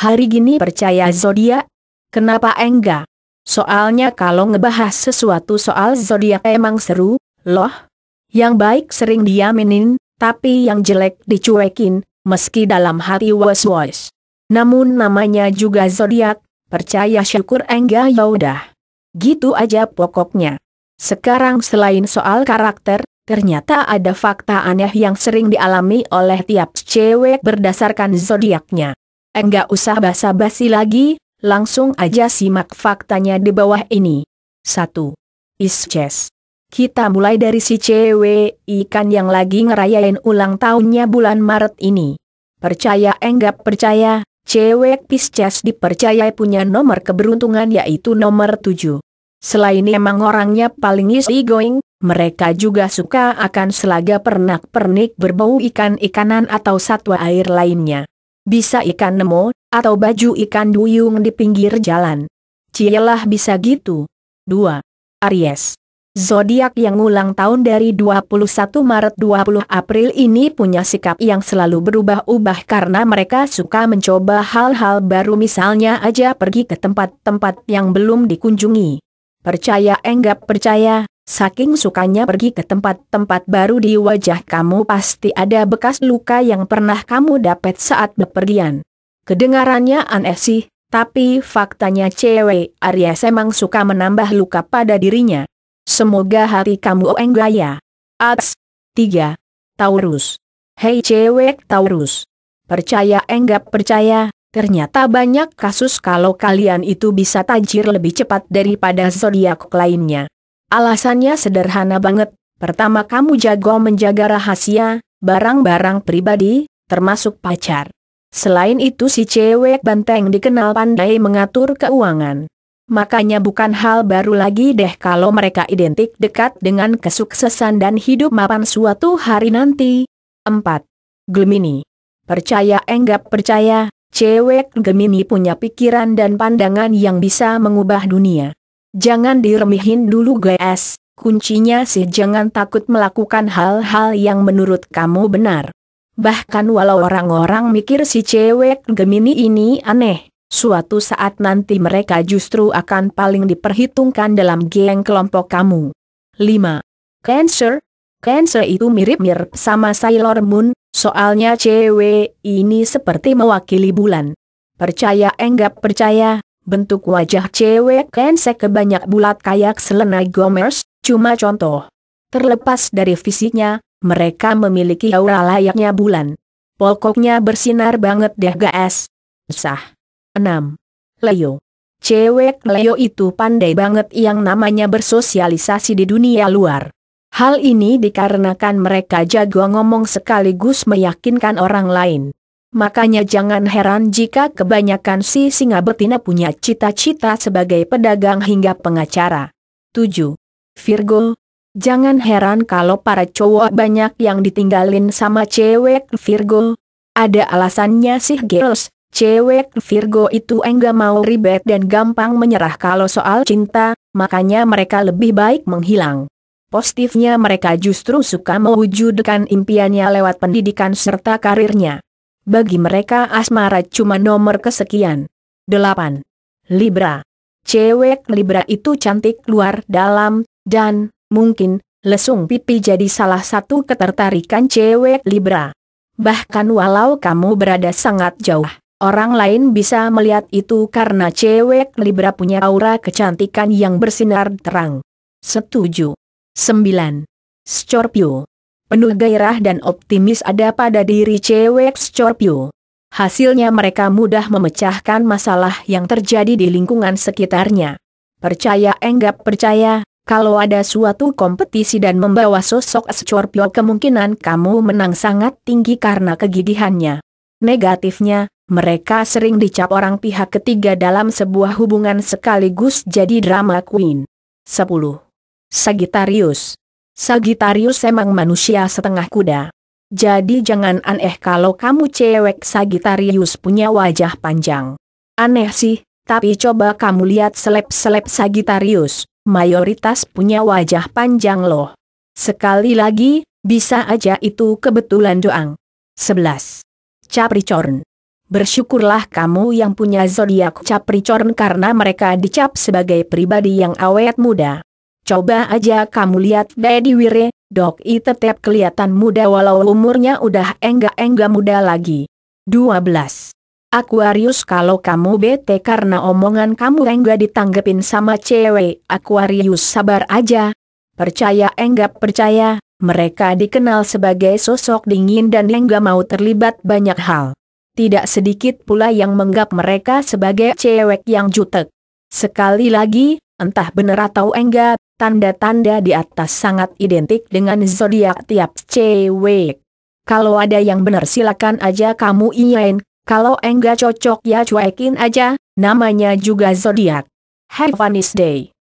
Hari gini percaya zodiak? Kenapa enggak? Soalnya kalau ngebahas sesuatu soal zodiak emang seru, loh. Yang baik sering diaminin, tapi yang jelek dicuekin, meski dalam hati was-was. Namun namanya juga zodiak, percaya syukur enggak ya udah. Gitu aja pokoknya. Sekarang selain soal karakter, ternyata ada fakta aneh yang sering dialami oleh tiap cewek berdasarkan zodiaknya. Enggak eh, usah basa-basi lagi, langsung aja simak faktanya di bawah ini. 1. Isces. Kita mulai dari si cewek ikan yang lagi ngerayain ulang tahunnya bulan Maret ini. Percaya enggak eh, percaya, cewek Pisces dipercaya punya nomor keberuntungan yaitu nomor 7. Selain emang orangnya paling easy going, mereka juga suka akan selaga pernak-pernik berbau ikan-ikanan atau satwa air lainnya. Bisa ikan nemo, atau baju ikan duyung di pinggir jalan. Cielah bisa gitu. 2. Aries Zodiak yang ulang tahun dari 21 Maret 20 April ini punya sikap yang selalu berubah-ubah karena mereka suka mencoba hal-hal baru misalnya aja pergi ke tempat-tempat yang belum dikunjungi. Percaya enggak percaya, Saking sukanya pergi ke tempat-tempat baru di wajah kamu pasti ada bekas luka yang pernah kamu dapat saat bepergian. Kedengarannya aneh sih, tapi faktanya cewek Aries emang suka menambah luka pada dirinya. Semoga hari kamu enggak ya. Ats. 3. Taurus. Hei cewek Taurus. Percaya enggak percaya, ternyata banyak kasus kalau kalian itu bisa tajir lebih cepat daripada zodiak lainnya. Alasannya sederhana banget, pertama kamu jago menjaga rahasia, barang-barang pribadi, termasuk pacar. Selain itu si cewek banteng dikenal pandai mengatur keuangan. Makanya bukan hal baru lagi deh kalau mereka identik dekat dengan kesuksesan dan hidup mapan suatu hari nanti. 4. Gemini Percaya enggak percaya, cewek Gemini punya pikiran dan pandangan yang bisa mengubah dunia. Jangan diremihin dulu guys, kuncinya sih jangan takut melakukan hal-hal yang menurut kamu benar. Bahkan walau orang-orang mikir si cewek Gemini ini aneh, suatu saat nanti mereka justru akan paling diperhitungkan dalam geng kelompok kamu. 5. Cancer Cancer itu mirip-mirip sama Sailor Moon, soalnya cewek ini seperti mewakili bulan. Percaya enggak eh, percaya, Bentuk wajah cewek kensek kebanyak bulat kayak selena gomers, cuma contoh. Terlepas dari fisiknya, mereka memiliki aura layaknya bulan. Pokoknya bersinar banget deh guys. Sah. 6. Leo. Cewek Leo itu pandai banget yang namanya bersosialisasi di dunia luar. Hal ini dikarenakan mereka jago ngomong sekaligus meyakinkan orang lain. Makanya jangan heran jika kebanyakan si singa betina punya cita-cita sebagai pedagang hingga pengacara. 7. Virgo Jangan heran kalau para cowok banyak yang ditinggalin sama cewek Virgo. Ada alasannya sih girls, cewek Virgo itu enggak mau ribet dan gampang menyerah kalau soal cinta, makanya mereka lebih baik menghilang. Positifnya mereka justru suka mewujudkan impiannya lewat pendidikan serta karirnya. Bagi mereka asmara cuma nomor kesekian. 8. Libra. Cewek Libra itu cantik luar dalam, dan, mungkin, lesung pipi jadi salah satu ketertarikan cewek Libra. Bahkan walau kamu berada sangat jauh, orang lain bisa melihat itu karena cewek Libra punya aura kecantikan yang bersinar terang. Setuju. 9. Scorpio penuh gairah dan optimis ada pada diri cewek Scorpio. Hasilnya mereka mudah memecahkan masalah yang terjadi di lingkungan sekitarnya. Percaya enggak percaya, kalau ada suatu kompetisi dan membawa sosok Scorpio kemungkinan kamu menang sangat tinggi karena kegigihannya. Negatifnya, mereka sering dicap orang pihak ketiga dalam sebuah hubungan sekaligus jadi drama queen. 10. Sagittarius Sagitarius emang manusia setengah kuda. Jadi jangan aneh kalau kamu cewek Sagitarius punya wajah panjang. Aneh sih, tapi coba kamu lihat seleb-seleb Sagitarius, mayoritas punya wajah panjang loh. Sekali lagi, bisa aja itu kebetulan doang. 11. Capricorn Bersyukurlah kamu yang punya zodiak Capricorn karena mereka dicap sebagai pribadi yang awet muda. Coba aja kamu lihat Daddy Wire, Dok I tetap kelihatan muda walau umurnya udah enggak-enggak muda lagi. 12. Aquarius kalau kamu bete karena omongan kamu enggak ditanggepin sama cewek, Aquarius sabar aja. Percaya enggak percaya, mereka dikenal sebagai sosok dingin dan enggak mau terlibat banyak hal. Tidak sedikit pula yang menganggap mereka sebagai cewek yang jutek. Sekali lagi, entah benar atau enggak, tanda-tanda di atas sangat identik dengan zodiak tiap cewek. Kalau ada yang benar silakan aja kamu iyain, kalau enggak cocok ya cuekin aja, namanya juga zodiak. Have a nice day.